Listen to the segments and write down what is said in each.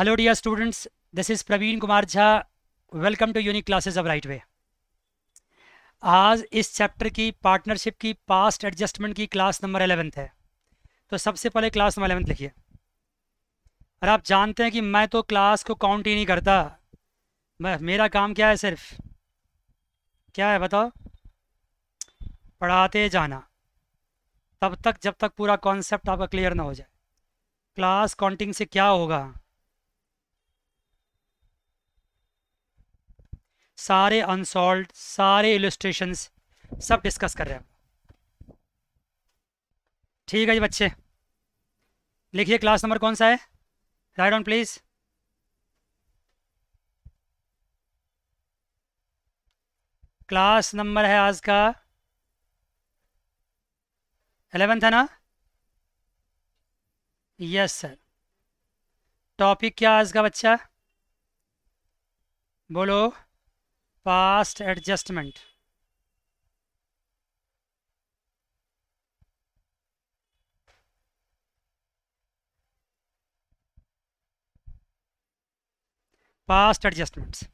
Hello dear students this is Praveen Kumar Jha welcome to Unique Classes of right way आज इस chapter की partnership की past adjustment की class number eleventh है तो सबसे पहले क्लास नंबर एलेवेंथ लिखिए और आप जानते हैं कि मैं तो क्लास को काउंट ही नहीं करता मैं मेरा काम क्या है सिर्फ क्या है बताओ पढ़ाते जाना तब तक जब तक पूरा कॉन्सेप्ट आपका क्लियर ना हो जाए क्लास काउंटिंग से क्या होगा सारे अनसॉल्व सारे इलिस्ट्रेशंस सब डिस्कस कर रहे हैं ठीक है जी बच्चे लिखिए क्लास नंबर कौन सा है write on please class number है आज का एलेवेंथ है ना यस सर टॉपिक क्या आज का बच्चा बोलो पास्ट एडजस्टमेंट पास्ट एडजस्टमेंट्स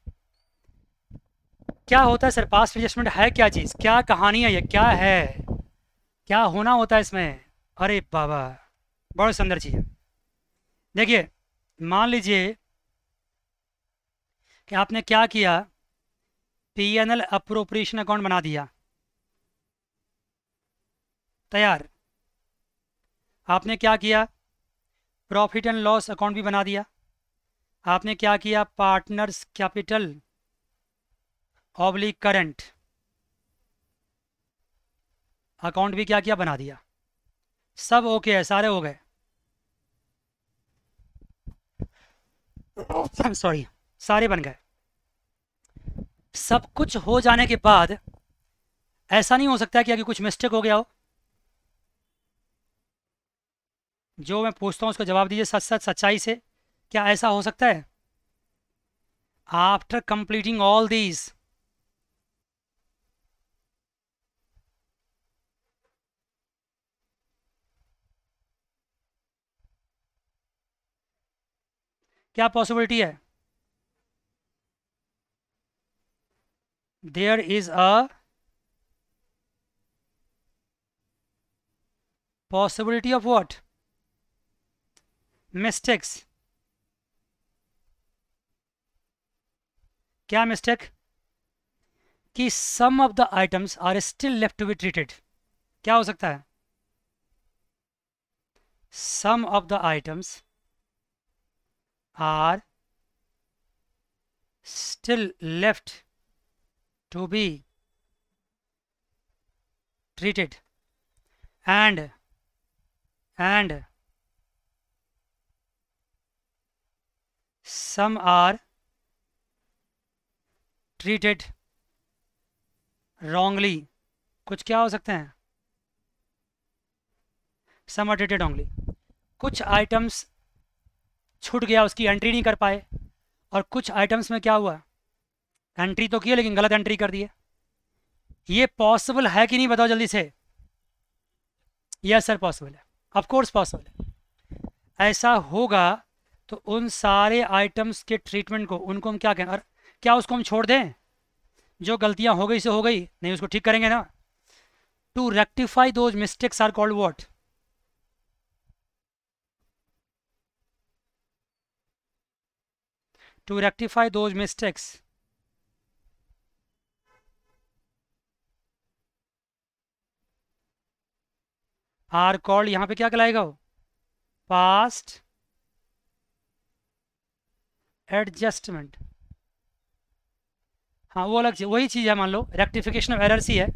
क्या होता है सर पास्ट एडजस्टमेंट है क्या चीज़ क्या कहानी है ये क्या है क्या होना होता है इसमें अरे बाबा बहुत सुंदर चीज़ है देखिए मान लीजिए कि आपने क्या किया एल अप्रोप्रिएशन अकाउंट बना दिया तैयार आपने क्या किया प्रॉफिट एंड लॉस अकाउंट भी बना दिया आपने क्या किया partners capital oblique current account भी क्या किया बना दिया सब ओके है सारे हो गए सॉरी सारे बन गए सब कुछ हो जाने के बाद ऐसा नहीं हो सकता कि आगे कुछ मिस्टेक हो गया हो जो मैं पूछता हूं उसका जवाब दीजिए सच सच सच्चाई से क्या ऐसा हो सकता है आफ्टर कंप्लीटिंग ऑल दीज क्या पॉसिबिलिटी है there is a possibility of what mistakes क्या मिस्टेक कि some of the items are still left to be treated क्या हो सकता है some of the items are still left to be treated and and some are treated wrongly कुछ क्या हो सकते हैं सम आर ट्रीटेड wrongly कुछ आइटम्स छूट गया उसकी एंट्री नहीं कर पाए और कुछ आइटम्स में क्या हुआ एंट्री तो की है लेकिन गलत एंट्री कर दी है ये पॉसिबल है कि नहीं बताओ जल्दी से यस सर पॉसिबल है ऑफकोर्स पॉसिबल है ऐसा होगा तो उन सारे आइटम्स के ट्रीटमेंट को उनको हम क्या कहें और क्या उसको हम छोड़ दें जो गलतियां हो गई से हो गई नहीं उसको ठीक करेंगे ना to rectify those mistakes are called what to rectify those mistakes are called यहाँ पे क्या कहलाएगा वो पास्ट एडजस्टमेंट हाँ वो अलग चीज वही चीज़ है मान लो रेक्टिफिकेशन ऑफ एरर सी है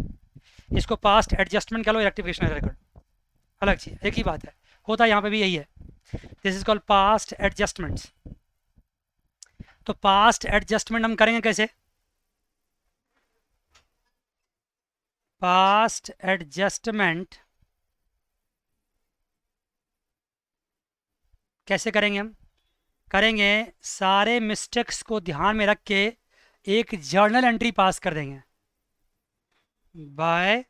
इसको पास्ट एडजस्टमेंट कह लो रेक्टिफिकेशन एरर कर अलग चीज़ एक ही बात है होता है यहाँ पे भी यही है this is called past adjustment तो पास्ट एडजस्टमेंट हम करेंगे कैसे पास्ट एडजस्टमेंट कैसे करेंगे हम करेंगे सारे मिस्टेक्स को ध्यान में रख के एक जर्नल एंट्री पास कर देंगे by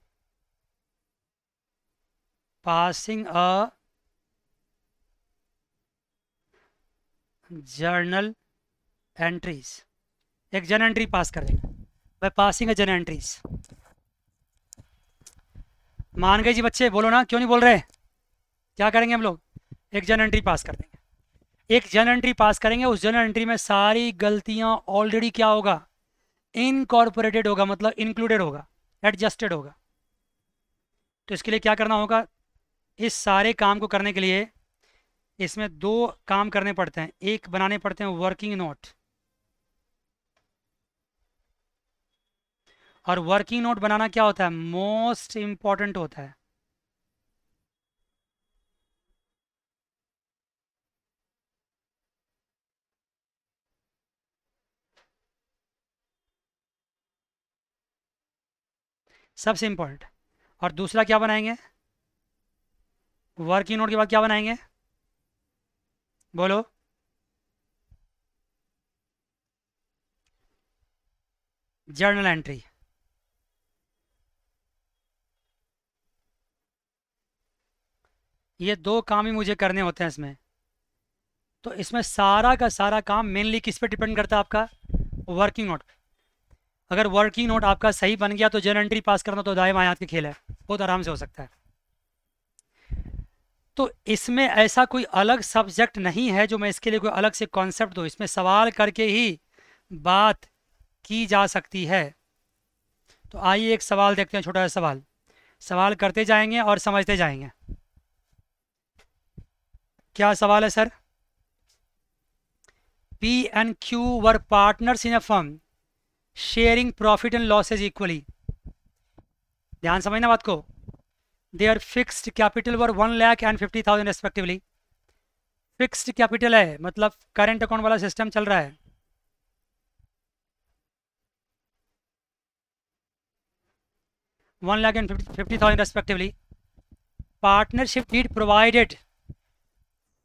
passing a journal entries एक जर्नल एंट्री पास कर देंगे by passing a journal entries मान गए जी बच्चे बोलो ना क्यों नहीं बोल रहे क्या करेंगे हम लोग एक जन एंट्री पास कर देंगे एक जन एंट्री पास करेंगे उस जन एंट्री में सारी गलतियां ऑलरेडी क्या होगा इनकॉर्पोरेटेड होगा मतलब इंक्लूडेड होगा एडजस्टेड होगा तो इसके लिए क्या करना होगा इस सारे काम को करने के लिए इसमें दो काम करने पड़ते हैं एक बनाने पड़ते हैं वर्किंग नोट और वर्किंग नोट बनाना क्या होता है मोस्ट इंपॉर्टेंट होता है सबसे इम्पोर्टेंट और दूसरा क्या बनाएंगे वर्किंग नोट के बाद क्या बनाएंगे बोलो जर्नल एंट्री ये दो काम ही मुझे करने होते हैं इसमें तो इसमें सारा का सारा काम मेनली किस पे डिपेंड करता है आपका वर्किंग नोट अगर वर्किंग नोट आपका सही बन गया तो जन एंट्री पास करना तो दाएं बाएं के खेल है बहुत आराम से हो सकता है तो इसमें ऐसा कोई अलग सब्जेक्ट नहीं है जो मैं इसके लिए कोई अलग से कॉन्सेप्ट दूँ इसमें सवाल करके ही बात की जा सकती है तो आइए एक सवाल देखते हैं छोटा सा सवाल सवाल करते जाएंगे और समझते जाएंगे क्या सवाल है sir P and Q were partners in a firm sharing profit and losses equally ध्यान समझना बात को they are fixed capital were one lakh and fifty thousand respectively fixed capital है मतलब करेंट अकाउंट वाला सिस्टम चल रहा है one lakh and fifty thousand respectively partnership deed provided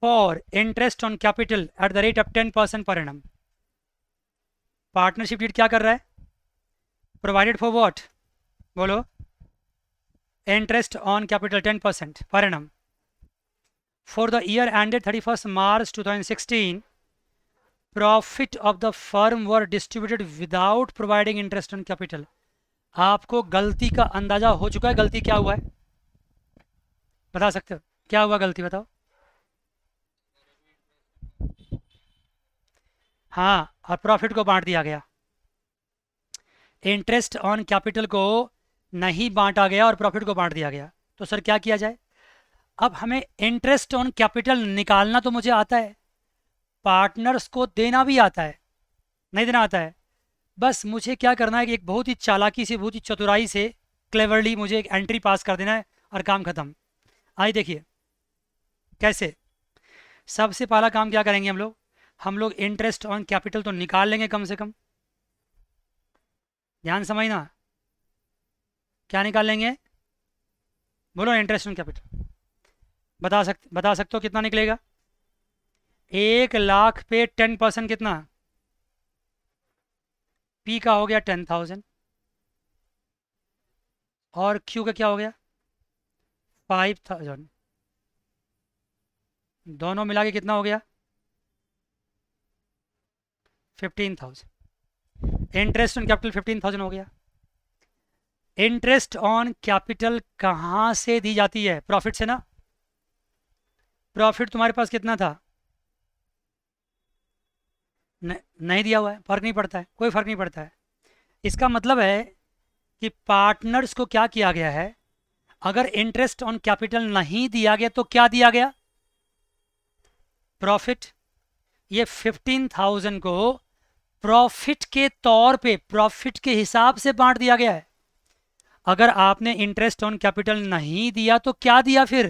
for interest on capital at the rate of ten percent per annum partnership deed क्या कर रहा है प्रोवाइडेड फॉर वॉट बोलो interest on capital ten percent per annum for the year ended thirty first March two thousand sixteen profit of the firm were distributed without providing interest on capital आपको गलती का अंदाजा हो चुका है गलती क्या हुआ है बता सकते हो क्या हुआ गलती बताओ हाँ और प्रॉफिट को बांट दिया गया इंटरेस्ट ऑन कैपिटल को नहीं बांटा गया और प्रॉफिट को बांट दिया गया तो सर क्या किया जाए अब हमें इंटरेस्ट ऑन कैपिटल निकालना तो मुझे आता है पार्टनर्स को देना भी आता है नहीं देना आता है बस मुझे क्या करना है कि एक बहुत ही चालाकी से बहुत ही चतुराई से क्लेवरली मुझे एक एंट्री पास कर देना है और काम खत्म आइए देखिए कैसे सबसे पहला काम क्या करेंगे हम लोग हम लोग इंटरेस्ट ऑन कैपिटल तो निकाल लेंगे कम से कम ध्यान समझना क्या निकाल लेंगे बोलो इंटरेस्ट ऑन कैपिटल बता सकते बता सकते हो कितना निकलेगा एक लाख पे टेन परसेंट कितना पी का हो गया टेन थाउजेंड और क्यू का क्या हो गया फाइव थाउजेंड दोनों मिला के कितना हो गया fifteen thousand interest on capital fifteen thousand हो गया इंटरेस्ट ऑन कैपिटल कहां से दी जाती है प्रॉफिट से ना प्रॉफिट तुम्हारे पास कितना था न, नहीं दिया हुआ है फर्क नहीं पड़ता है कोई फर्क नहीं पड़ता है इसका मतलब है कि पार्टनर्स को क्या किया गया है अगर इंटरेस्ट ऑन कैपिटल नहीं दिया गया तो क्या दिया गया प्रॉफिट ये फिफ्टीन थाउजेंड को प्रॉफिट के तौर पे प्रॉफिट के हिसाब से बांट दिया गया है अगर आपने इंटरेस्ट ऑन कैपिटल नहीं दिया तो क्या दिया फिर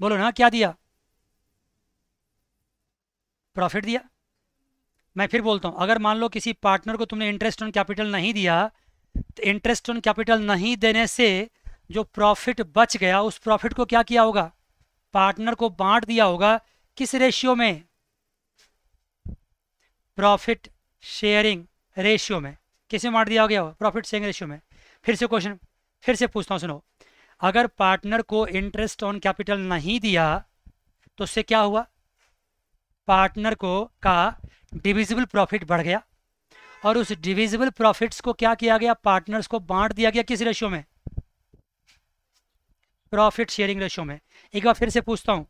बोलो ना क्या दिया प्रॉफिट दिया मैं फिर बोलता हूं अगर मान लो किसी पार्टनर को तुमने इंटरेस्ट ऑन कैपिटल नहीं दिया तो इंटरेस्ट ऑन कैपिटल नहीं देने से जो प्रॉफिट बच गया उस प्रॉफिट को क्या किया होगा पार्टनर को बांट दिया होगा किस रेशियो में प्रॉफिट शेयरिंग रेशियो में किसे में बांट दिया गया हो प्रॉफिट शेयरिंग रेशियो में फिर से क्वेश्चन फिर से पूछता हूँ सुनो अगर पार्टनर को इंटरेस्ट ऑन कैपिटल नहीं दिया तो उससे क्या हुआ पार्टनर को का डिविजिबल प्रॉफिट बढ़ गया और उस डिविजिबल प्रॉफिट्स को क्या किया गया पार्टनर्स को बांट दिया गया किस रेशियो में प्रॉफिट शेयरिंग रेशियो में एक बार फिर से पूछता हूँ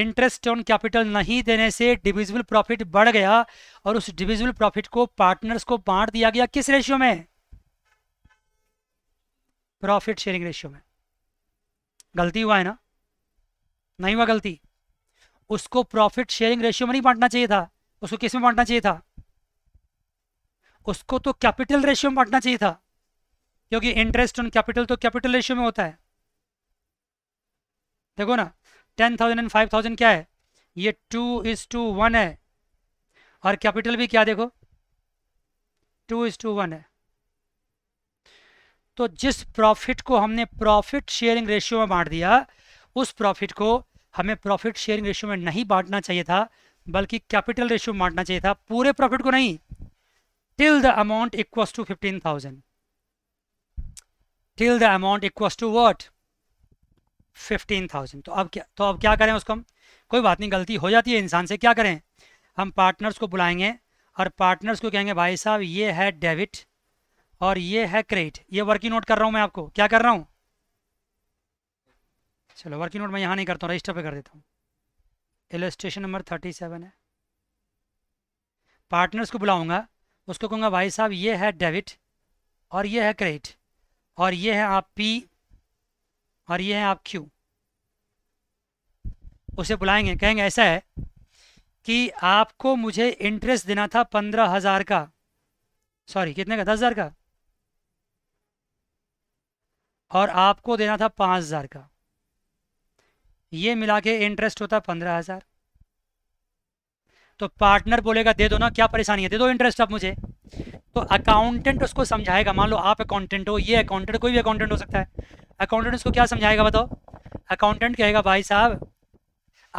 इंटरेस्ट ऑन कैपिटल नहीं देने से डिविजिबल प्रॉफिट बढ़ गया और उस डिविजिबल प्रॉफिट को पार्टनर्स को बांट दिया गया किस रेशियो में प्रॉफिट शेयरिंग रेशियो में गलती हुआ है ना नहीं हुआ गलती उसको प्रॉफिट शेयरिंग रेशियो में नहीं बांटना चाहिए था उसको किस में बांटना चाहिए था उसको तो कैपिटल रेशियो में बांटना चाहिए था क्योंकि इंटरेस्ट ऑन कैपिटल तो कैपिटल रेशियो में होता है देखो ना ten thousand and five thousand क्या है ये टू इज टू वन है और कैपिटल भी क्या देखो टू इज टू वन है तो जिस प्रॉफिट को हमने प्रॉफिट शेयरिंग रेशियो में बांट दिया उस प्रॉफिट को हमें प्रॉफिट शेयरिंग रेशियो में नहीं बांटना चाहिए था बल्कि कैपिटल रेशियो में बांटना चाहिए था पूरे प्रॉफिट को नहीं till the amount equals to fifteen thousand till the amount equals to what fifteen thousand तो अब क्या तो अब क्या करें उसको हम कोई बात नहीं गलती हो जाती है इंसान से क्या करें हम पार्टनर्स को बुलाएंगे और पार्टनर्स को कहेंगे भाई साहब ये है डेबिट और ये है क्रेडिट ये वर्किंग नोट कर रहा हूँ मैं आपको क्या कर रहा हूँ चलो वर्किंग नोट मैं यहाँ नहीं करता हूँ रजिस्टर पर कर देता हूँ इलस्ट्रेशन नंबर थर्टी सेवन है पार्टनर्स को बुलाऊंगा उसको कहूँगा भाई साहब ये है डेबिट और ये है क्रेडिट और ये है आप पी और ये है आप क्यू उसे बुलाएंगे कहेंगे ऐसा है कि आपको मुझे इंटरेस्ट देना था पंद्रह हजार का सॉरी कितने का दस हजार का और आपको देना था पांच हजार का ये मिला के इंटरेस्ट होता पंद्रह हजार तो पार्टनर बोलेगा दे दो ना क्या परेशानी है दे दो इंटरेस्ट आप मुझे तो अकाउंटेंट उसको समझाएगा मान लो आप अकाउंटेंट हो ये अकाउंटेंट कोई भी अकाउंटेंट हो सकता है अकाउंटेंट उसको क्या समझाएगा बताओ अकाउंटेंट कहेगा भाई साहब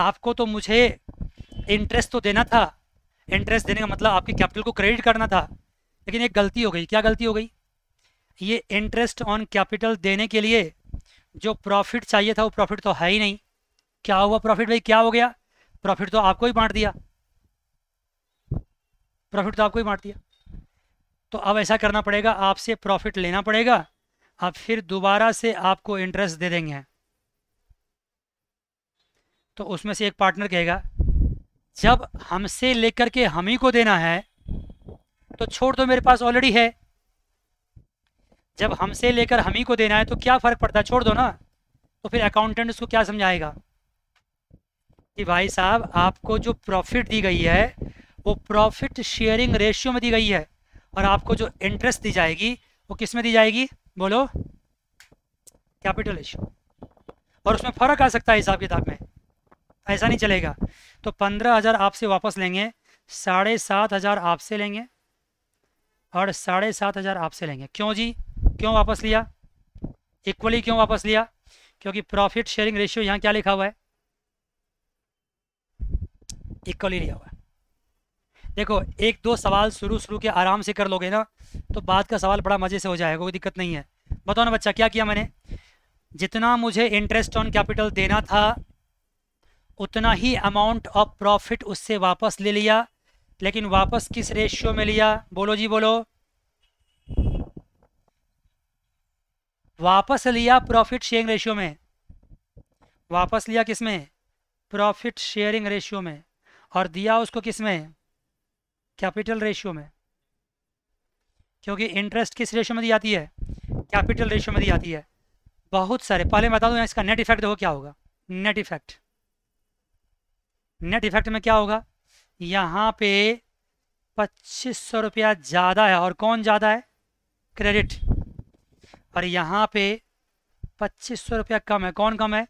आपको तो मुझे इंटरेस्ट तो देना था इंटरेस्ट देने का मतलब आपके कैपिटल को क्रेडिट करना था लेकिन एक गलती हो गई क्या गलती हो गई ये इंटरेस्ट ऑन कैपिटल देने के लिए जो प्रॉफिट चाहिए था वो प्रॉफिट तो है ही नहीं क्या हुआ प्रॉफिट भाई क्या हो गया प्रॉफिट तो आपको ही बांट दिया प्रॉफिट तो आपको ही बांट दिया तो अब ऐसा करना पड़ेगा आपसे प्रॉफिट लेना पड़ेगा अब फिर दोबारा से आपको इंटरेस्ट दे देंगे तो उसमें से एक पार्टनर कहेगा जब हमसे लेकर के हम ही को देना है तो छोड़ तो मेरे पास ऑलरेडी है जब हमसे लेकर हम ही को देना है तो क्या फ़र्क पड़ता है छोड़ दो ना तो फिर अकाउंटेंट उसको क्या समझाएगा कि भाई साहब आपको जो प्रॉफिट दी गई है वो प्रॉफिट शेयरिंग रेशियो में दी गई है और आपको जो इंटरेस्ट दी जाएगी वो किस में दी जाएगी बोलो कैपिटल इशू और उसमें फ़र्क आ सकता है हिसाब किताब में ऐसा नहीं चलेगा तो पंद्रह हज़ार आपसे वापस लेंगे साढ़े सात हज़ार आपसे लेंगे और साढ़े सात हज़ार आपसे लेंगे क्यों जी क्यों वापस लिया इक्वली क्यों वापस लिया क्योंकि प्रॉफिट शेयरिंग रेशियो यहाँ क्या लिखा हुआ है इक्वली लिया हुआ है देखो एक दो सवाल शुरू शुरू के आराम से कर लोगे ना तो बाद का सवाल बड़ा मज़े से हो जाएगा कोई दिक्कत नहीं है बताओ ना बच्चा क्या किया मैंने जितना मुझे इंटरेस्ट ऑन कैपिटल देना था उतना ही अमाउंट ऑफ प्रॉफिट उससे वापस ले लिया लेकिन वापस किस रेशियो में लिया बोलो जी बोलो वापस लिया प्रॉफिट शेयरिंग रेशियो में वापस लिया किस में प्रॉफिट शेयरिंग रेशियो में और दिया उसको किस में कैपिटल रेशियो में क्योंकि इंटरेस्ट किस रेशियो में दी जाती है कैपिटल रेशियो में दी जाती है बहुत सारे पहले बता दूं इसका नेट इफेक्ट देखो क्या होगा नेट इफेक्ट नेट इफेक्ट में क्या होगा यहाँ पे पच्चीस सौ रुपया ज़्यादा है और कौन ज़्यादा है क्रेडिट और यहाँ पे पच्चीस सौ रुपया कम है कौन कम है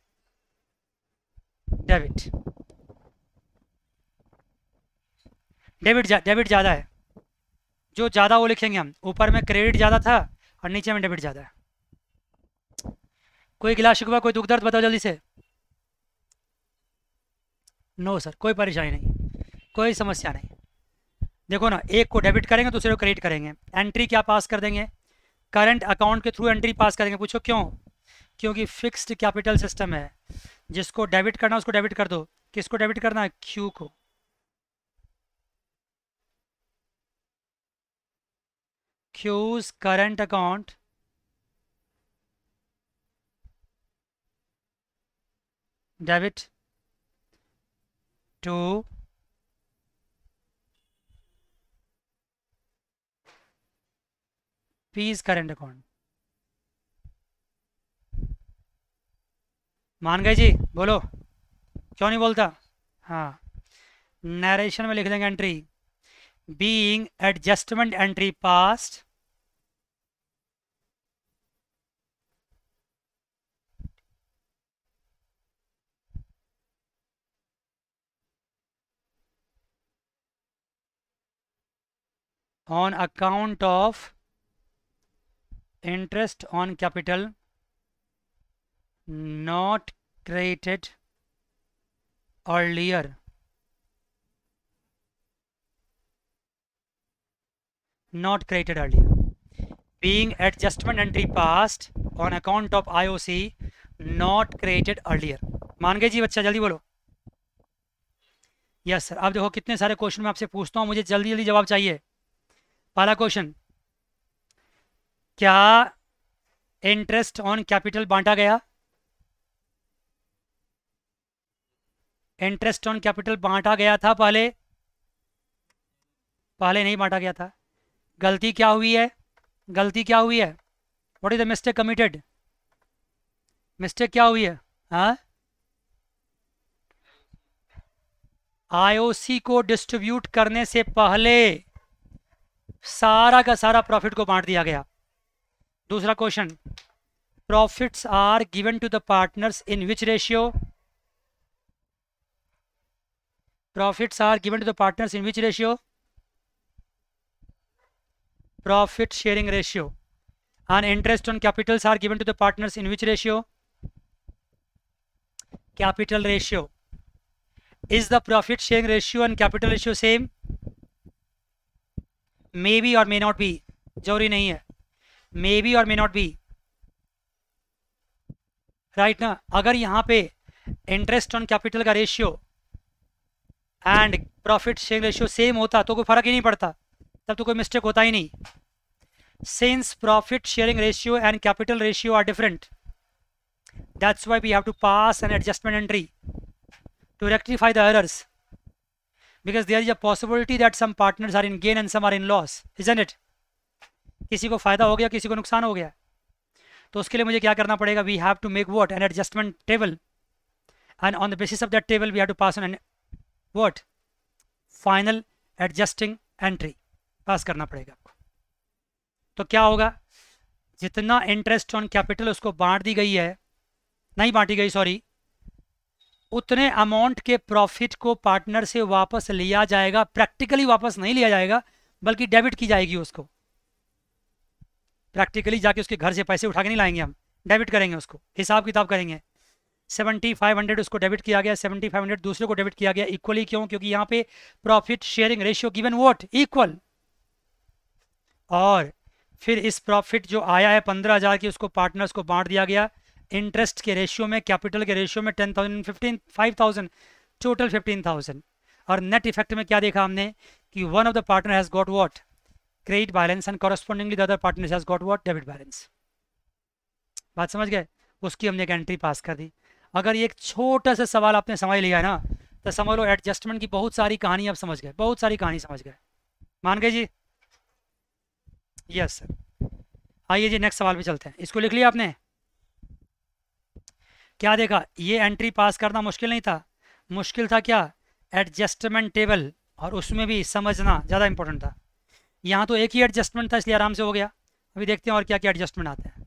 डेबिट डेबिट जा, डेबिट ज़्यादा है जो ज़्यादा वो लिखेंगे हम ऊपर में क्रेडिट ज़्यादा था और नीचे में डेबिट ज़्यादा है कोई गिला शिकवा कोई दुख दर्द बताओ जल्दी से नो सर कोई परेशानी नहीं कोई समस्या नहीं देखो ना एक को डेबिट करेंगे दूसरे को क्रेडिट करेंगे एंट्री क्या पास कर देंगे करंट अकाउंट के थ्रू एंट्री पास करेंगे पूछो क्यों क्योंकि फिक्स्ड कैपिटल सिस्टम है जिसको डेबिट करना उसको डेबिट कर दो किसको डेबिट करना है क्यू को Q's current account debit to P's current account. मान गए जी बोलो क्यों नहीं बोलता हाँ नरेशन में लिख देंगे entry being adjustment entry passed on account of interest on capital not created earlier not created earlier being adjustment entry passed on account of IOC not created earlier मान गए जी बच्चा जल्दी बोलो यस सर आप देखो कितने सारे क्वेश्चन मैं आपसे पूछता हूँ मुझे जल्दी जल्दी जवाब चाहिए पहला क्वेश्चन क्या इंटरेस्ट ऑन कैपिटल बांटा गया इंटरेस्ट ऑन कैपिटल बांटा गया था पहले पहले नहीं बांटा गया था गलती क्या हुई है गलती क्या हुई है what is the mistake committed mistake क्या हुई है हा? आईओसी को डिस्ट्रीब्यूट करने से पहले सारा का सारा प्रॉफिट को बांट दिया गया दूसरा question profits are given to the partners in which ratio profits are given to the partners in which ratio profit sharing ratio and interest on capitals are given to the partners in which ratio capital ratio is the profit sharing ratio and capital ratio same may be or may not be जरूरी nahi hai may be और may not be right ना अगर यहाँ पे interest on capital का ratio and profit share ratio same होता तो कोई फर्क ही नहीं पड़ता तब तो कोई मिस्टेक होता ही नहीं since profit sharing ratio and capital ratio are different that's why we have to pass an adjustment entry to rectify the errors because there is a possibility that some partners are in gain and some in loss isn't it किसी को फायदा हो गया किसी को नुकसान हो गया तो उसके लिए मुझे क्या करना पड़ेगा we have to make what an adjustment table and on the basis of that table we have to pass an what final adjusting entry pass करना पड़ेगा आपको तो क्या होगा जितना इंटरेस्ट ऑन कैपिटल उसको बांट दी गई है नहीं बांटी गई सॉरी उतने अमाउंट के प्रॉफिट को पार्टनर से वापस लिया जाएगा प्रैक्टिकली वापस नहीं लिया जाएगा बल्कि डेबिट की जाएगी उसको प्रैक्टिकली जाके उसके घर से पैसे उठा के नहीं लाएंगे हम डेबिट करेंगे उसको हिसाब किताब करेंगे सेवेंटी फाइव हंड्रेड उसको डेबिट किया गया सेवेंटी फाइव हंड्रेड दूसरे को डेबिट किया गया इक्वली क्यों क्योंकि यहाँ पे profit sharing ratio given what equal और फिर इस प्रॉफिट जो आया है पंद्रह हज़ार की उसको पार्टनर्स को बांट दिया गया इंटरेस्ट के रेशियो में कैपिटल के रेशियो में ten thousand fifteen five thousand total fifteen thousand और नेट इफेक्ट में क्या देखा हमने कि one of the partner has got what credit balance and correspondingly other partner has got what debit balance बात समझ गए उसकी हमने एक एंट्री पास कर दी अगर एक छोटा सा सवाल आपने समझ लिया ना तो समझ लो एडजस्टमेंट की बहुत सारी कहानी आप समझ गए बहुत सारी कहानी समझ गए मान गए जी यस सर आइए जी नेक्स्ट सवाल पे चलते हैं इसको लिख लिया आपने क्या देखा ये एंट्री पास करना मुश्किल नहीं था मुश्किल था क्या एडजस्टमेंट टेबल और उसमें भी समझना ज़्यादा इंपॉर्टेंट था यहाँ तो एक ही एडजस्टमेंट था इसलिए आराम से हो गया अभी देखते हैं और क्या क्या एडजस्टमेंट आते हैं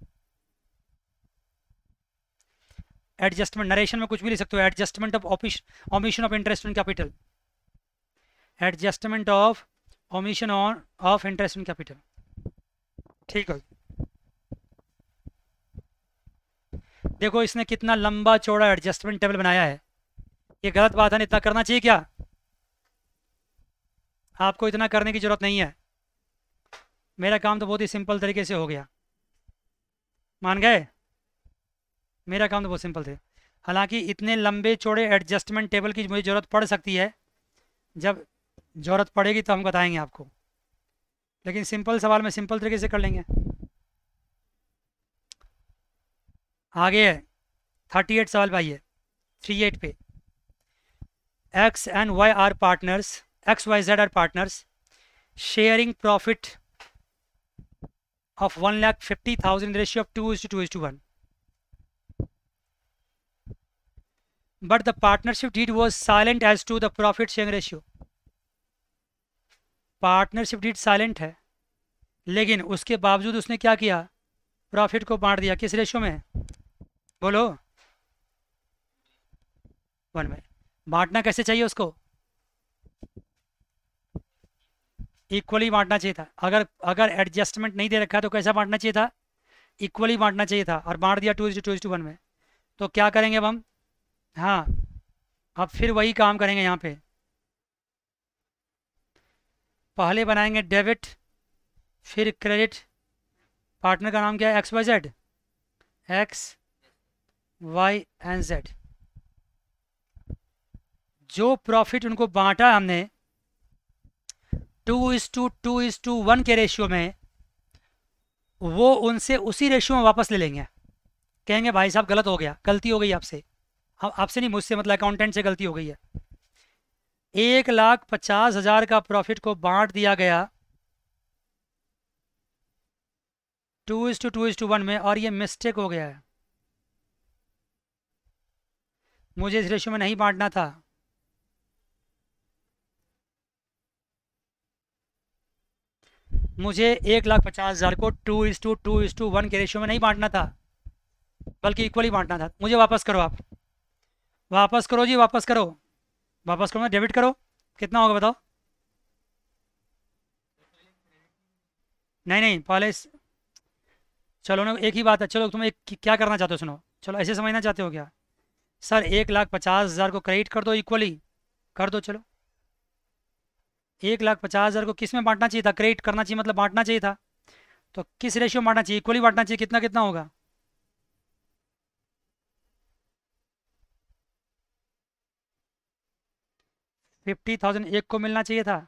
एडजस्टमेंट नरेशन में कुछ भी लिख सकते हो adjustment of omission of interest in capital adjustment of omission on of interest in capital ठीक है देखो इसने कितना लंबा चौड़ा एडजस्टमेंट टेबल बनाया है ये गलत बात है इतना करना चाहिए क्या आपको इतना करने की ज़रूरत नहीं है मेरा काम तो बहुत ही सिंपल तरीके से हो गया मान गए मेरा काम तो बहुत सिंपल थे हालांकि इतने लंबे चौड़े एडजस्टमेंट टेबल की मुझे ज़रूरत पड़ सकती है जब ज़रूरत पड़ेगी तो हम बताएंगे आपको लेकिन सिंपल सवाल में सिंपल तरीके से कर लेंगे आगे है थर्टी एट सवाल भाई है थ्री एट पे X and Y are partners X Y Z are partners sharing profit of one lakh fifty thousand ratio of two is to is to one but the partnership deed was silent as to the profit sharing ratio partnership deed silent है लेकिन उसके बावजूद उसने क्या किया profit को बांट दिया किस रेशो में बोलो वन में बांटना कैसे चाहिए उसको इक्वली बांटना चाहिए था अगर अगर एडजस्टमेंट नहीं दे रखा तो कैसा बांटना चाहिए था इक्वली बांटना चाहिए था और बांट दिया टू टू टू वन में तो क्या करेंगे अब हम हाँ अब फिर वही काम करेंगे यहाँ पे पहले बनाएंगे डेबिट फिर क्रेडिट पार्टनर का नाम क्या है X Y Z X Y and Z जो प्रॉफिट उनको बांटा हमने two is to two is to one के रेशियो में वो उनसे उसी रेशियो में वापस ले लेंगे कहेंगे भाई साहब गलत हो गया गलती हो गई आपसे आपसे नहीं मुझसे मतलब अकाउंटेंट से गलती हो गई है एक लाख पचास हजार का प्रॉफिट को बांट दिया गया two is to two is to one में और ये मिस्टेक हो गया है मुझे इस रेशियो में नहीं बांटना था मुझे एक लाख पचास हज़ार को two is to two is to one के रेशियो में नहीं बांटना था बल्कि इक्वली बांटना था मुझे वापस करो आप वापस करो जी वापस करो वापस करो डेबिट करो कितना होगा बताओ नहीं नहीं पहले चलो ना एक ही बात है चलो तुम एक क्या करना चाहते हो सुनो चलो ऐसे समझना चाहते हो क्या सर एक लाख पचास हज़ार को क्रेडिट कर दो इक्वली कर दो चलो एक लाख पचास हज़ार को किस में बांटना चाहिए था क्रेडिट करना चाहिए मतलब बांटना चाहिए था तो किस रेशियो में बांटना चाहिए इक्वली बांटना चाहिए कितना कितना होगा फिफ्टी थाउजेंड एक को मिलना चाहिए था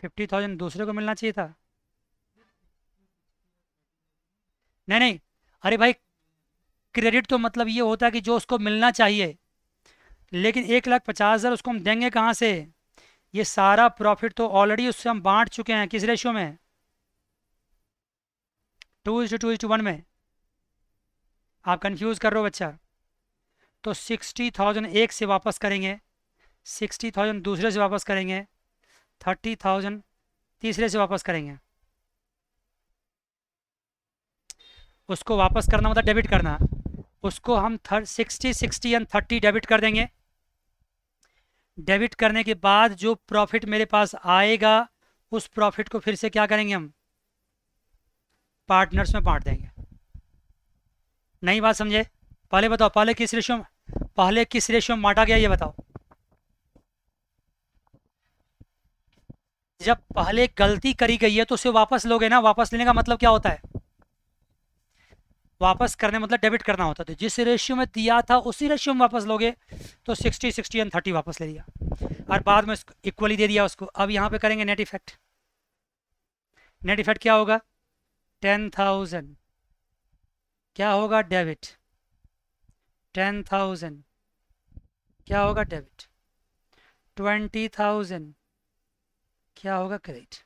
फिफ्टी थाउजेंड दूसरे को मिलना चाहिए था नहीं नहीं अरे भाई क्रेडिट तो मतलब ये होता है कि जो उसको मिलना चाहिए लेकिन एक लाख पचास हज़ार उसको हम देंगे कहाँ से ये सारा प्रॉफिट तो ऑलरेडी उससे हम बांट चुके हैं किस रेशियो में two is to is to one में आप कंफ्यूज कर रहे हो बच्चा तो सिक्सटी थाउजेंड एक से वापस करेंगे सिक्सटी थाउजेंड दूसरे से वापस करेंगे थर्टी थाउजेंड तीसरे से वापस करेंगे उसको वापस करना मतलब डेबिट करना उसको हम third sixty sixty and thirty debit कर देंगे डेबिट करने के बाद जो प्रॉफिट मेरे पास आएगा उस प्रॉफिट को फिर से क्या करेंगे हम पार्टनर्स में बांट देंगे नहीं बात समझे पहले बताओ पहले किस रेशो में पहले किस रेशो में बांटा गया ये बताओ जब पहले गलती करी गई है तो उसे वापस लोगे ना वापस लेने का मतलब क्या होता है वापस करने मतलब डेबिट करना होता था जिस रेशियो में दिया था उसी रेशियो में वापस लोगे तो 60 60 एंड 30 वापस ले लिया और बाद में इक्वली दे दिया उसको अब यहाँ पे करेंगे नेट इफेक्ट नेट इफेक्ट क्या होगा 10,000 क्या होगा डेबिट 10,000 क्या होगा डेबिट 20,000 क्या होगा क्रेडिट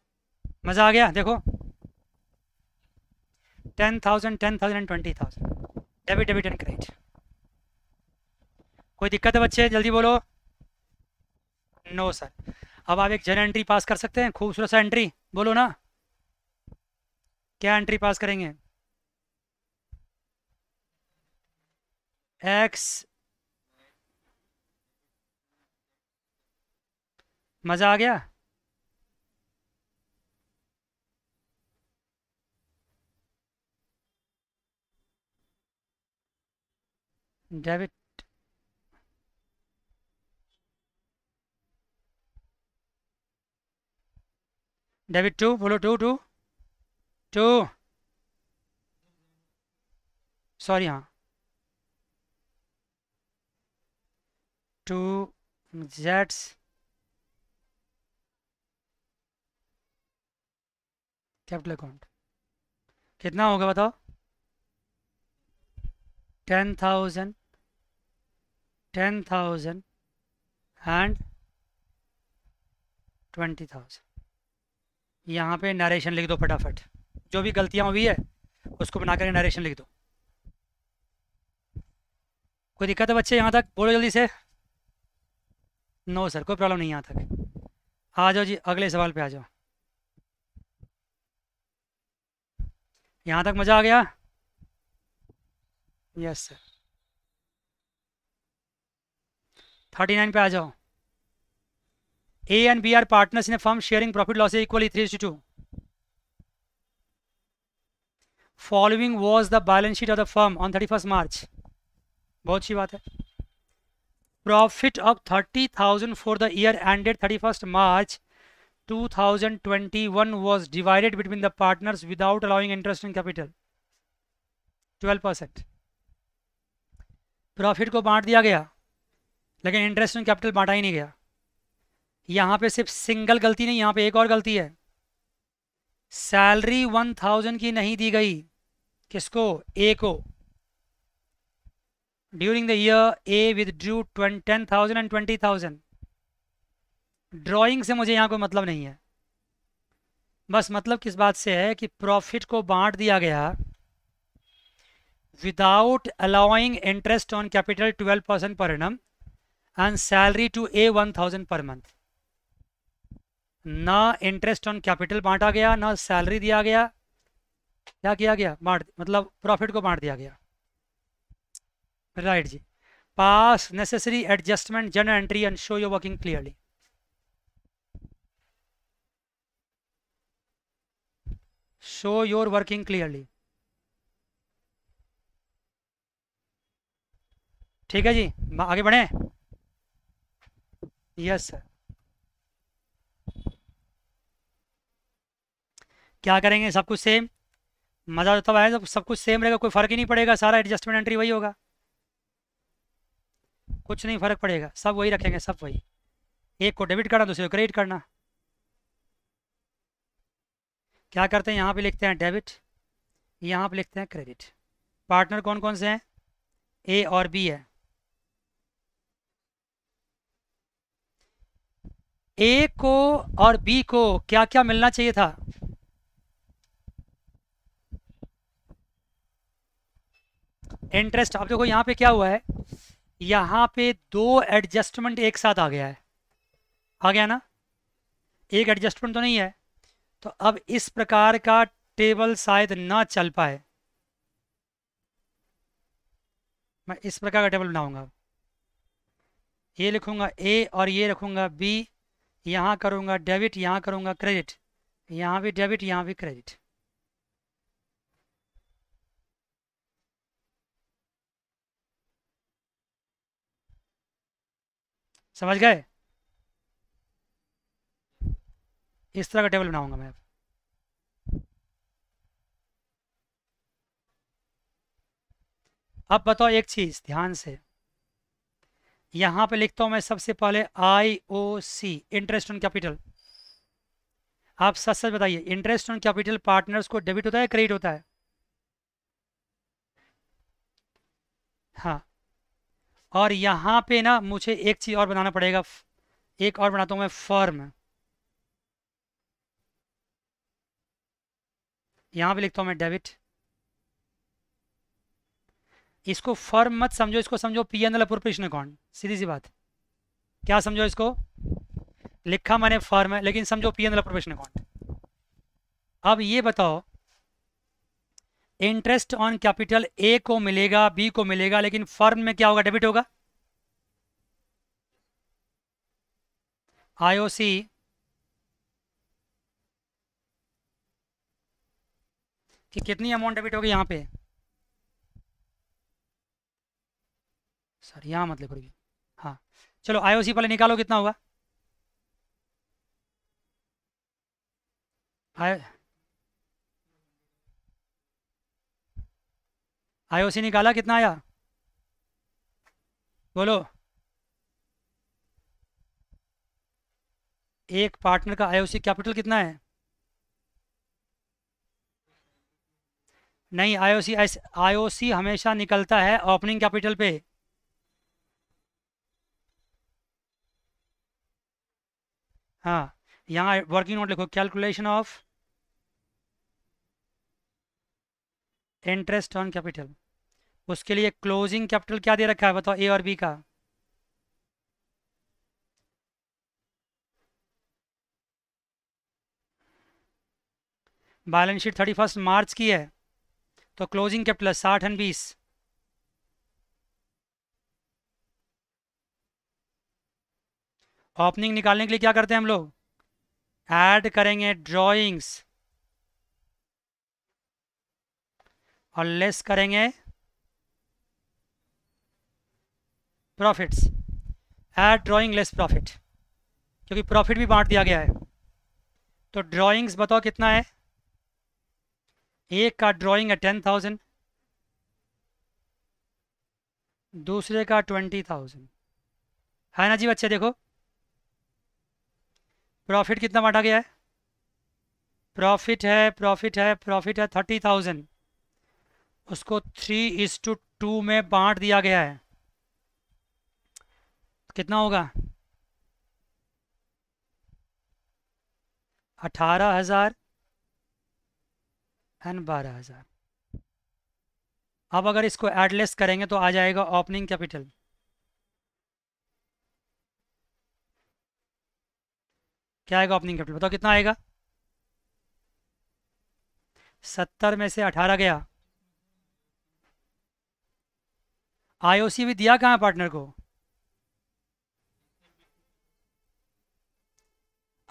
मज़ा आ गया देखो ten thousand ten thousand and twenty thousand debit debit and credit कोई दिक्कत है बच्चे जल्दी बोलो नो सर अब आप एक जन एंट्री पास कर सकते हैं खूबसूरत सा एंट्री बोलो ना क्या एंट्री पास करेंगे एक्स मज़ा आ गया डेबिट डेबिट टू बोलो टू टू टू सॉरी हाँ टू जेड्स कैपिटल अकाउंट कितना होगा बताओ ten thousand ten thousand and twenty thousand यहाँ पे नरेशन लिख दो फटाफट जो भी गलतियाँ हुई है उसको बना कर नरेशन लिख दो कोई दिक्कत है बच्चे यहाँ तक बोलो जल्दी से नो सर कोई प्रॉब्लम नहीं यहाँ तक आ जाओ जी अगले सवाल पे आ जाओ यहाँ तक मज़ा आ गया यस सर थर्टी नाइन पे आ जाओ A and B are partners in firm sharing profit loss equally three two following was the balance sheet of the firm on thirty first March बहुत अच्छी बात है profit of thirty thousand for the year ended thirty first March one was divided between the partners without allowing interest in capital twelve percent profit को बांट दिया गया लेकिन interest on capital बांटा ही नहीं गया यहाँ पे सिर्फ सिंगल गलती नहीं यहाँ पे एक और गलती है सैलरी वन थाउजेंड की नहीं दी गई किसको ए को during the year A withdrew ten thousand and twenty thousand drawing से मुझे यहाँ कोई मतलब नहीं है बस मतलब किस बात से है कि प्रॉफिट को बांट दिया गया without allowing interest on capital twelve percent per annum and salary to a thousand per month ना इंटरेस्ट ऑन कैपिटल बांटा गया ना सैलरी दिया गया क्या किया गया बांट मतलब प्रॉफिट को बांट दिया गया राइट right जी pass necessary adjustment journal entry and show your working clearly show your working clearly ठीक है जी आगे बढ़े यस सर क्या करेंगे सब कुछ सेम मज़ा तो तब आएगा सब कुछ सेम रहेगा कोई फ़र्क ही नहीं पड़ेगा सारा एडजस्टमेंट एंट्री वही होगा कुछ नहीं फ़र्क पड़ेगा सब वही रखेंगे सब वही एक को डेबिट करना दूसरे को क्रेडिट करना क्या करते हैं यहाँ पे लिखते हैं डेबिट यहाँ पे लिखते हैं क्रेडिट पार्टनर कौन कौन से हैं ए और बी है ए को और बी को क्या क्या मिलना चाहिए था इंटरेस्ट आप देखो यहां पे क्या हुआ है यहां पे दो एडजस्टमेंट एक साथ आ गया है आ गया ना एक एडजस्टमेंट तो नहीं है तो अब इस प्रकार का टेबल शायद ना चल पाए मैं इस प्रकार का टेबल बनाऊंगा ये लिखूंगा ए और ये रखूंगा बी यहाँ करूँगा डेबिट यहाँ करूँगा क्रेडिट यहाँ भी डेबिट यहाँ भी क्रेडिट समझ गए इस तरह का टेबल बनाऊंगा मैं अब बताओ एक चीज़ ध्यान से यहां पे लिखता हूं मैं सबसे पहले I O C interest on capital आप सच सच बताइए इंटरेस्ट ऑन कैपिटल पार्टनर्स को डेबिट होता है क्रेडिट होता है हाँ और यहां पे ना मुझे एक चीज़ और बनाना पड़ेगा एक और बनाता हूं मैं फर्म यहां पे लिखता हूं मैं डेबिट इसको फर्म मत समझो इसको समझो P N L appropriation account सीधी सी बात क्या समझो इसको लिखा मैंने फर्म है लेकिन समझो P N L appropriation account अब ये बताओ इंटरेस्ट ऑन कैपिटल ए को मिलेगा बी को मिलेगा लेकिन फर्म में क्या होगा डेबिट होगा आईओसी कि कितनी अमाउंट डेबिट होगी यहां पे सर यहाँ मत लिखोगे हाँ चलो आईओसी पहले निकालो कितना हुआ आईओसी निकाला कितना आया बोलो एक पार्टनर का आईओसी कैपिटल कितना है नहीं आईओसी आईओसी हमेशा निकलता है ओपनिंग कैपिटल पे हाँ यहाँ वर्किंग नोट लिखो calculation of interest on capital उसके लिए क्लोजिंग कैपिटल क्या दे रखा है बताओ ए और बी का balance sheet thirty first March की है तो क्लोजिंग कैपिटल साठ एंड बीस ओपनिंग निकालने के लिए क्या करते हैं हम लोग ऐड करेंगे ड्राइंग्स और लेस करेंगे profits add drawing less profit क्योंकि प्रॉफिट भी बांट दिया गया है तो ड्राइंग्स बताओ कितना है एक का ड्राइंग है टेन थाउजेंड दूसरे का ट्वेंटी थाउजेंड है ना जी बच्चे देखो प्रॉफिट कितना बांटा गया है प्रॉफिट है प्रॉफिट है प्रॉफिट है थर्टी थाउजेंड उसको three is to two two बांट दिया गया है कितना होगा अठारह हजार एंड बारह हजार अब अगर इसको एडलेस करेंगे तो आ जाएगा ओपनिंग कैपिटल क्या आएगा ओपनिंग कैपिटल बताओ कितना आएगा सत्तर में से अठारह गया आईओसी भी दिया कहाँ पार्टनर को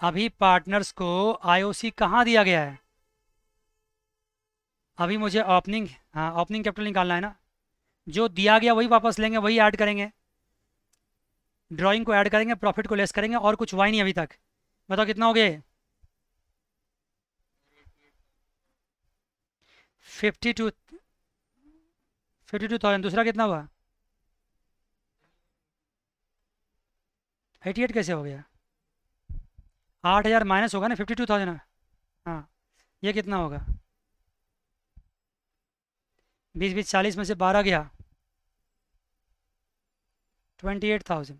अभी पार्टनर्स को आईओसी कहाँ दिया गया है अभी मुझे ओपनिंग हाँ ओपनिंग कैपिटल निकालना है ना जो दिया गया वही वापस लेंगे वही ऐड करेंगे ड्राइंग को ऐड करेंगे प्रॉफिट को लेस करेंगे और कुछ हुआ ही नहीं अभी तक बताओ कितना हो गया fifty two fifty two thousand दूसरा कितना हुआ एटी एट कैसे हो गया आठ हज़ार माइनस होगा ना फिफ्टी टू थाउजेंड हाँ ये कितना होगा बीस बीस चालीस में से बारह गया ट्वेंटी एट थाउजेंड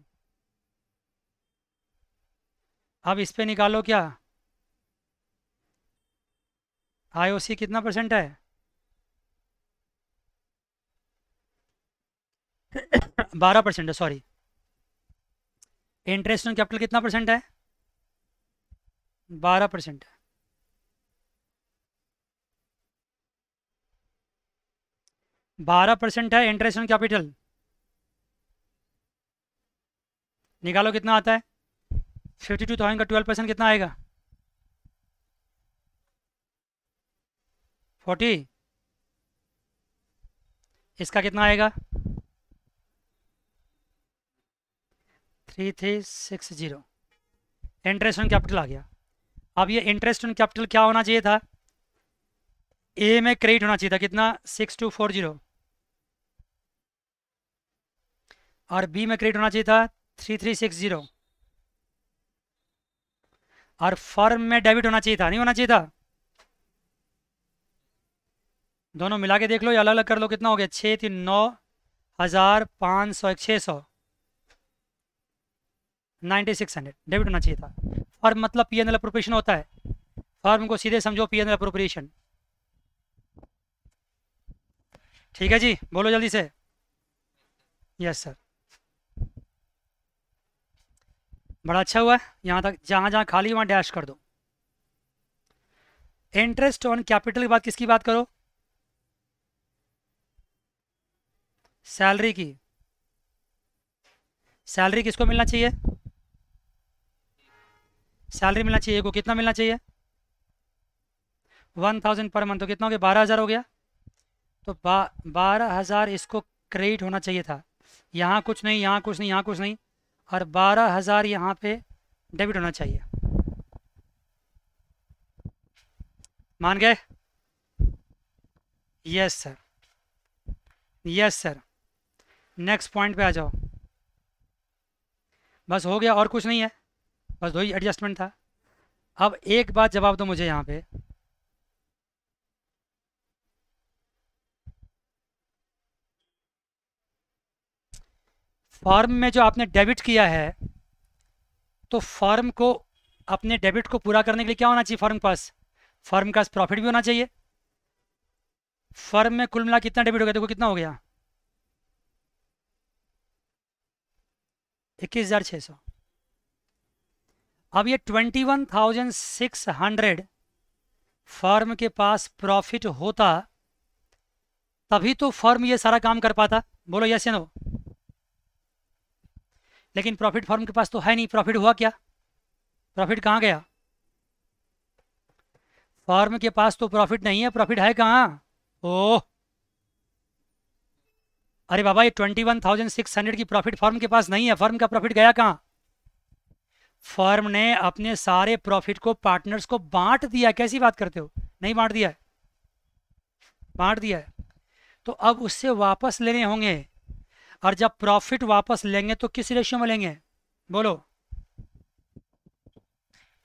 अब इस पे निकालो क्या आईओसी कितना परसेंट है बारह परसेंट है सॉरी इंटरेस्ट ऑन कैपिटल कितना परसेंट है बारह परसेंट है बारह परसेंट है इंटरेस्ट ऑन कैपिटल निकालो कितना आता है फिफ्टी टू थाउजेंड का ट्वेल्व परसेंट कितना आएगा फोर्टी इसका कितना आएगा three three six zero interest on capital आ गया अब ये इंटरेस्ट ऑन कैपिटल क्या होना चाहिए था ए में क्रेडिट होना चाहिए था कितना सिक्स टू फोर जीरो और बी में क्रेडिट होना चाहिए था थ्री थ्री सिक्स जीरो और फर्म में डेबिट होना चाहिए था नहीं होना चाहिए था दोनों मिला के देख लो या अलग अलग कर लो कितना हो गया छः तीन नौ हज़ार पाँच सौ एक छः सौ नाइन्टी सिक्स हंड्रेड डेबिट होना चाहिए था फर्म मतलब पी एन एल अप्रोप्रिएशन होता है फर्म को सीधे समझो पी एन एल अप्रोप्रिएशन ठीक है जी बोलो जल्दी से यस सर बड़ा अच्छा हुआ है यहाँ तक जहाँ जहाँ खाली वहाँ डैश कर दो इंटरेस्ट ऑन कैपिटल की बात किसकी बात करो सैलरी की सैलरी किसको मिलना चाहिए सैलरी मिलना चाहिए को कितना मिलना चाहिए वन थाउजेंड पर मंथ तो कितना हो गया बारह हज़ार हो गया तो बा बारह हज़ार इसको क्रेडिट होना चाहिए था यहाँ कुछ नहीं यहाँ कुछ नहीं यहाँ कुछ नहीं और बारह हज़ार यहाँ पे डेबिट होना चाहिए मान गए yes sir yes sir next point पे आ जाओ बस हो गया और कुछ नहीं है बस दो ही एडजस्टमेंट था अब एक बात जवाब दो मुझे यहाँ पे फॉर्म में जो आपने डेबिट किया है तो फॉर्म को अपने डेबिट को पूरा करने के लिए क्या होना चाहिए फॉर्म के पास के का प्रॉफिट भी होना चाहिए फर्म में कुल मिला कितना डेबिट हो गया देखो कितना हो गया इक्कीस हजार छह सौ अब ये twenty one thousand six hundred firm के पास प्रॉफिट होता तभी तो फर्म ये सारा काम कर पाता बोलो यस या नो लेकिन प्रॉफिट फॉर्म के पास तो है नहीं प्रॉफिट हुआ क्या प्रॉफिट कहाँ गया फॉर्म के पास तो प्रॉफिट नहीं है प्रॉफिट है कहाँ ओह अरे बाबा ये twenty one thousand six hundred की प्रॉफिट फॉर्म के पास नहीं है फॉर्म का प्रॉफिट गया कहाँ फर्म ने अपने सारे प्रॉफिट को पार्टनर्स को बांट दिया कैसी बात करते हो नहीं बांट दिया बांट दिया तो अब उससे वापस लेने होंगे और जब प्रॉफिट वापस लेंगे तो किस रेशियो में लेंगे बोलो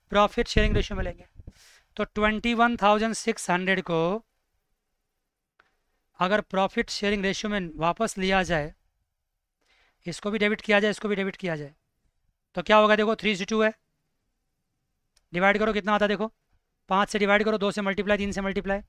प्रॉफिट शेयरिंग रेशियो में लेंगे तो twenty one thousand six hundred को अगर प्रॉफिट शेयरिंग रेशियो में वापस लिया जाए इसको भी डेबिट किया जाए इसको भी डेबिट किया जाए तो क्या होगा देखो थ्री टू है डिवाइड करो कितना आता देखो पाँच से डिवाइड करो दो से मल्टीप्लाई तीन से मल्टीप्लाई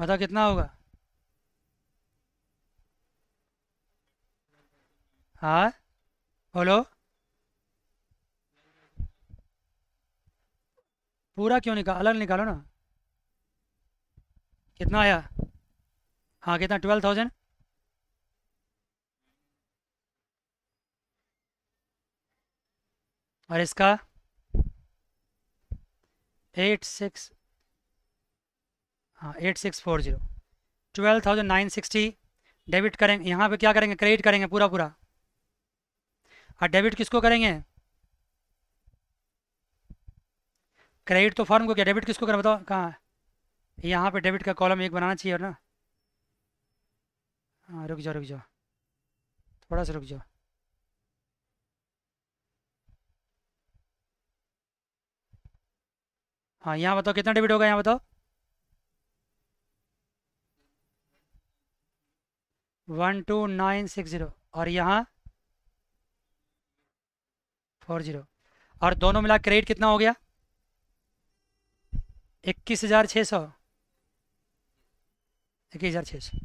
बताओ कितना होगा हाँ बोलो पूरा क्यों निकाल अलग निकालो ना कितना आया हाँ कितना ट्वेल्व थाउजेंड और इसका एट सिक्स हाँ eight six four zero twelve thousand nine sixty debit करेंगे यहाँ पे क्या करेंगे क्रेडिट करेंगे पूरा पूरा और डेबिट किसको करेंगे क्रेडिट तो फॉर्म को क्या डेबिट किसको करें बताओ कहाँ यहाँ पे डेबिट का कॉलम एक बनाना चाहिए और ना हाँ रुक जाओ रुक जाओ थोड़ा सा रुक जाओ हाँ यहाँ बताओ कितना डेबिट होगा यहाँ बताओ one two nine six zero और यहाँ फोर ज़ीरो और दोनों मिला क्रेडिट कितना हो गया इक्कीस हज़ार छः सौ इक्कीस हज़ार छः सौ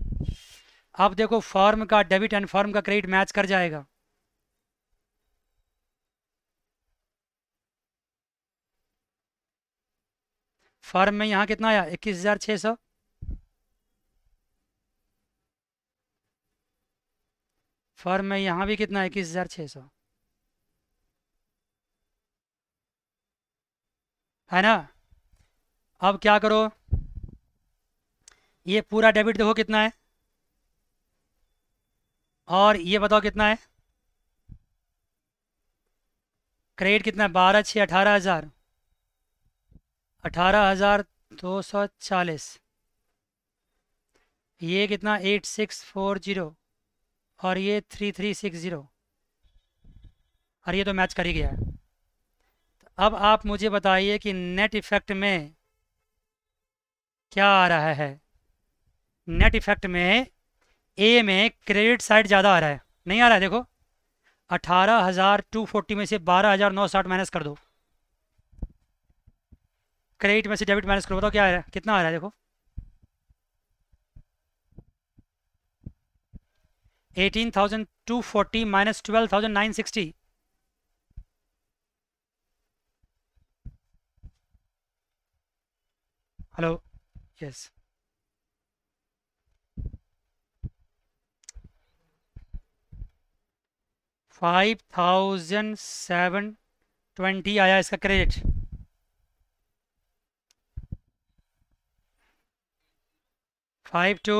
अब देखो फॉर्म का डेबिट एंड फॉर्म का क्रेडिट मैच कर जाएगा फॉर्म में यहाँ कितना आया इक्कीस हज़ार छः सौ फर्म में यहाँ भी कितना इक्कीस हज़ार छः सौ है ना अब क्या करो ये पूरा डेबिट देखो कितना है और ये बताओ कितना है क्रेडिट कितना है बारह छः अठारह हज़ार अठारह हज़ार दो सौ चालीस ये कितना एट सिक्स फोर जीरो और ये थ्री थ्री सिक्स ज़ीरो और ये तो मैच कर ही गया है तो अब आप मुझे बताइए कि नेट इफ़ेक्ट में क्या आ रहा है नेट इफ़ेक्ट में ए में क्रेडिट साइड ज़्यादा आ रहा है नहीं आ रहा है देखो अठारह हज़ार टू फोर्टी में से बारह हज़ार नौ साठ माइनस कर दो क्रेडिट में से डेबिट माइनस करो बताओ क्या आ रहा है कितना आ रहा है देखो eighteen thousand two forty minus twelve thousand nine sixty hello yes five thousand seven twenty आया इसका credit five two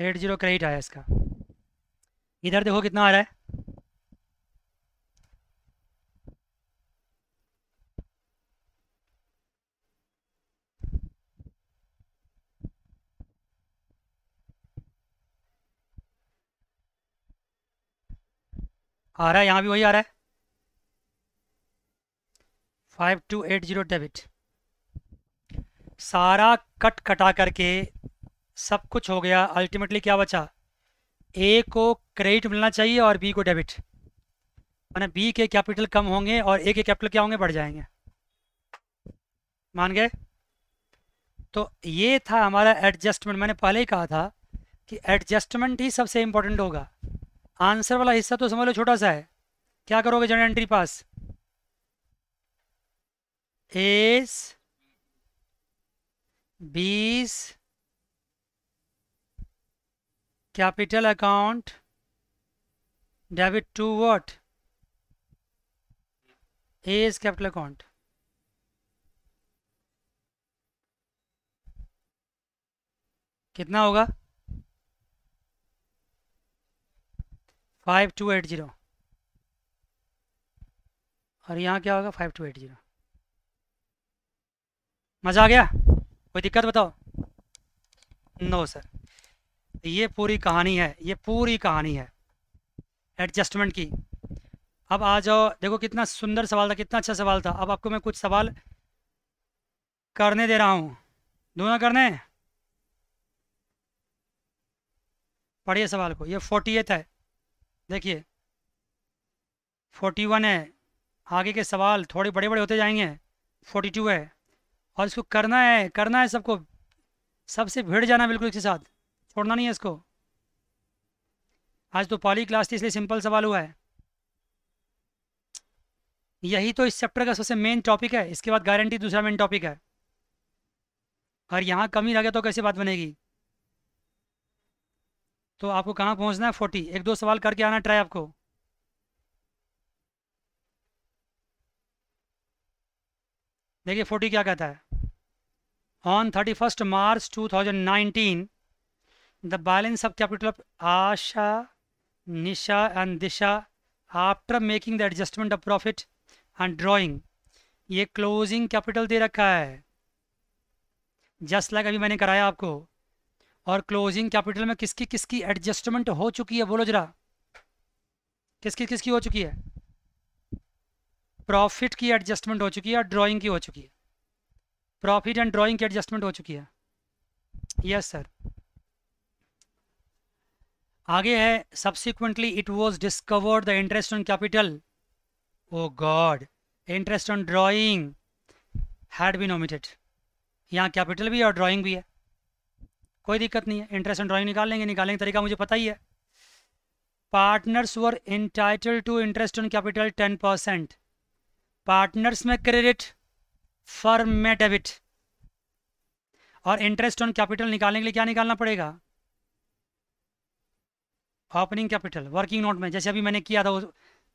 eight zero credit आया इसका इधर देखो कितना आ रहा है आ रहा है यहाँ भी वही आ रहा है five two eight zero debit सारा कट कटा करके सब कुछ हो गया अल्टीमेटली क्या बचा ए को क्रेडिट मिलना चाहिए और बी को डेबिट मैंने बी के कैपिटल कम होंगे और ए के कैपिटल क्या होंगे बढ़ जाएंगे मान गए तो ये था हमारा एडजस्टमेंट मैंने पहले ही कहा था कि एडजस्टमेंट ही सबसे इम्पोर्टेंट होगा आंसर वाला हिस्सा तो समझ लो छोटा सा है क्या करोगे जनरल एंट्री पास एस बीस capital account debit to what A is capital account कितना होगा फाइव टू एट जीरो और यहाँ क्या होगा फाइव टू एट जीरो मज़ा आ गया कोई दिक्कत बताओ नो सर ये पूरी कहानी है ये पूरी कहानी है एडजस्टमेंट की अब आ जाओ देखो कितना सुंदर सवाल था कितना अच्छा सवाल था अब आपको मैं कुछ सवाल करने दे रहा हूँ दोनों करने पढ़िए सवाल को ये फोर्टी एथ है देखिए फोर्टी वन है आगे के सवाल थोड़े बड़े बड़े होते जाएंगे फोर्टी टू है और इसको करना है करना है सबको सबसे भिड़ जाना बिल्कुल इसके साथ छोड़ना नहीं है इसको आज तो पॉली क्लास थी इसलिए सिंपल सवाल हुआ है यही तो इस चैप्टर का सबसे मेन टॉपिक है इसके बाद गारंटी दूसरा मेन टॉपिक है और यहाँ कमी रह गया तो कैसे बात बनेगी तो आपको कहाँ पहुँचना है फोर्टी एक दो सवाल करके आना ट्राई आपको देखिए फोर्टी क्या कहता है on thirty first March two thousand nineteen the balance of capital of Asha, Nisha and Disha after making the adjustment of profit and drawing ये closing capital दे रखा है जस्ट लाइक like अभी मैंने कराया आपको और क्लोजिंग कैपिटल में किसकी किसकी एडजस्टमेंट हो चुकी है बोलो जरा किसकी किसकी हो चुकी है प्रॉफिट की एडजस्टमेंट हो चुकी है और ड्राइंग की हो चुकी है प्रॉफिट एंड ड्राइंग की एडजस्टमेंट हो चुकी है यस सर आगे है subsequently it was discovered the interest on capital oh God interest on drawing had been omitted यहाँ कैपिटल भी है और ड्रॉइंग भी है कोई दिक्कत नहीं है इंटरेस्ट ऑन ड्रॉइंग निकाल लेंगे निकालने का तरीका मुझे पता ही है partners were entitled to interest on capital ten percent partners में क्रेडिट फर्म में डेबिट और इंटरेस्ट ऑन कैपिटल निकालने के लिए क्या निकालना पड़ेगा ओपनिंग कैपिटल वर्किंग नोट में जैसे अभी मैंने किया था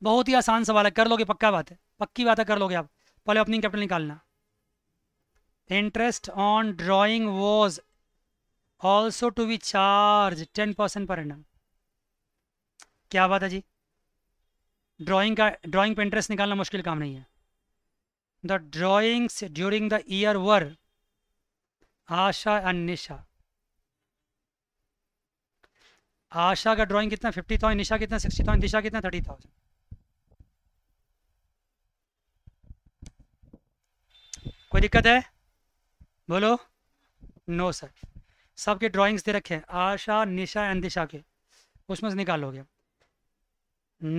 बहुत ही आसान सवाल है कर लोगे पक्का बात है पक्की बात है कर लोगे आप पहले ओपनिंग कैपिटल निकालना interest on drawing was also to be charged ten percent per annum क्या बात है जी ड्रॉइंग का ड्रॉइंग पर इंटरेस्ट निकालना मुश्किल काम नहीं है the drawings during the year were Asha and Nisha Asha का ड्राइंग कितना फिफ्टी थाउजेंड निशा कितना सिक्सटी थाउजेंड दिशा कितना थर्टी थाउजेंड कोई दिक्कत है बोलो नो सर सबके ड्राइंग्स दे रखे हैं आशा निशा एंड दिशा के उसमें से निकालोगे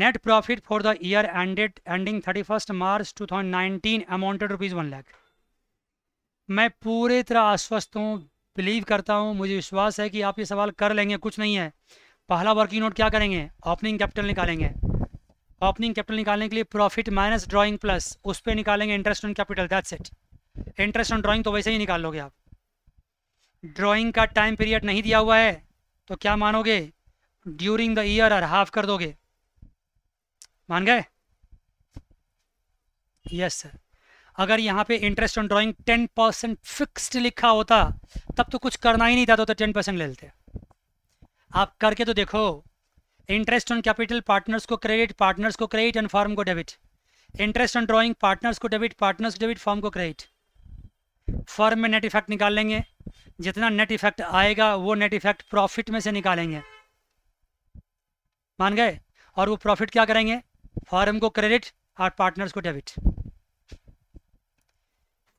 net profit for the year ended ending thirty first March two thousand nineteen amounted rupees one lakh मैं पूरी तरह आश्वस्त हूँ बिलीव करता हूँ मुझे विश्वास है कि आप ये सवाल कर लेंगे कुछ नहीं है पहला वर्किंग नोट क्या करेंगे ओपनिंग कैपिटल निकालेंगे ओपनिंग कैपिटल निकालने के लिए प्रॉफिट माइनस ड्राइंग प्लस उस पर निकालेंगे interest on capital that's it interest on drawing तो वैसे ही निकाल लोगे आप ड्राइंग का टाइम पीरियड नहीं दिया हुआ है तो क्या मानोगे ड्यूरिंग द ईयर और हाफ कर दोगे मान गए यस सर अगर यहाँ पे interest on drawing ten percent fixed लिखा होता तब तो कुछ करना ही नहीं था तो टेन तो परसेंट ले लेते आप करके तो देखो इंटरेस्ट ऑन कैपिटल पार्टनर्स को क्रेडिट पार्टनर्स को क्रेडिट एंड फॉर्म को debit interest on drawing partners को डेबिट पार्टनर्स को डेबिट फॉर्म को क्रेडिट फॉर्म में नेट इफेक्ट निकाल लेंगे जितना नेट इफेक्ट आएगा वो नेट इफेक्ट प्रॉफिट में से निकालेंगे मान गए और वो प्रॉफिट क्या करेंगे फॉर्म को क्रेडिट और पार्टनर्स को डेबिट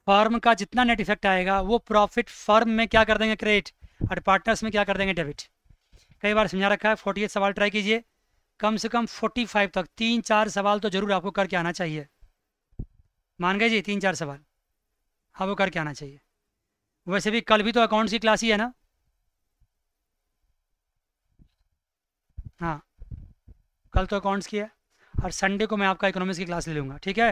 फॉर्म का जितना नेट इफेक्ट आएगा वो प्रॉफिट फॉर्म में क्या कर देंगे क्रेडिट और पार्टनर्स में क्या कर देंगे डेबिट कई बार समझा रखा है फोर्टी एट सवाल ट्राई कीजिए कम से कम फोर्टी फाइव तक तीन चार सवाल तो जरूर आपको करके आना चाहिए मान गए जी तीन चार सवाल आपको करके आना चाहिए वैसे भी कल भी तो अकाउंट्स की क्लास ही है ना हाँ कल तो अकाउंट्स की है और संडे को मैं आपका इकोनॉमिक्स की क्लास ले लूँगा ठीक है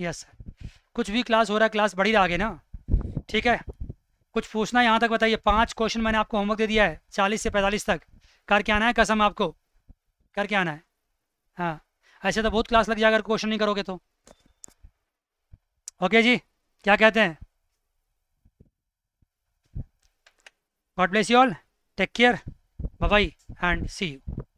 यस सर कुछ भी क्लास हो रहा है क्लास बढ़ी आगे ना ठीक है कुछ पूछना यहाँ तक बताइए पांच क्वेश्चन मैंने आपको होमवर्क दे दिया है चालीस से पैंतालीस तक करके आना है कसम आपको करके आना है हाँ ऐसे तो बहुत क्लास लग जाएगा अगर क्वेश्चन नहीं करोगे तो ओके जी क्या कहते हैं God bless you all take care bye and see you